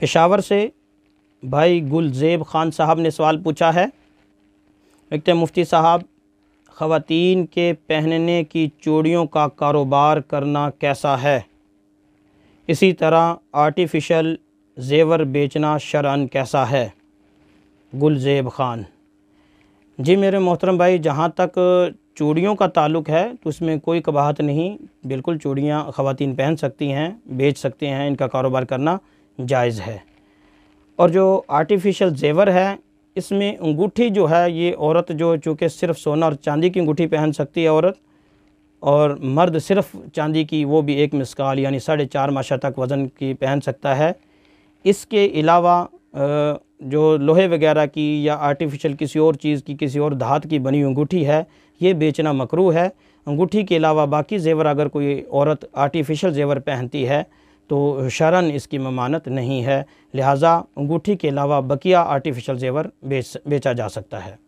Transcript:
पेशावर से भाई गुलजेब ख़ान साहब ने सवाल पूछा है लिखते मुफ्ती साहब ख़वातीन के पहनने की चूड़ियों का कारोबार करना कैसा है इसी तरह आर्टिफिशल जेवर बेचना शरण कैसा है गुलजेब ख़ान जी मेरे मोहतरम भाई जहाँ तक चूड़ियों का ताल्लुक है तो उसमें कोई कबाहत नहीं बिल्कुल चूड़ियाँ ख़वातीन पहन सकती हैं बेच सकते हैं इनका कारोबार करना जायज़ है और जो आर्टिफिशियल जेवर है इसमें अंगूठी जो है ये औरत जो चूँकि सिर्फ सोना और चांदी की अंगूठी पहन सकती है औरत और मर्द सिर्फ चांदी की वो भी एक मिसकाल यानी साढ़े चार माशा तक वज़न की पहन सकता है इसके अलावा जो लोहे वगैरह की या आर्टिफिशियल किसी और चीज़ की किसी और धात की बनी अंगूठी है ये बेचना मकरू है अंगूठी के अलावा बाकी जेवर अगर कोई औरत आर्टिफिशियल जेवर पहनती है तो शरण इसकी ममानत नहीं है लिहाजा अंगूठी के अलावा बकिया आर्टिफिशियल जेवर बेच बेचा जा सकता है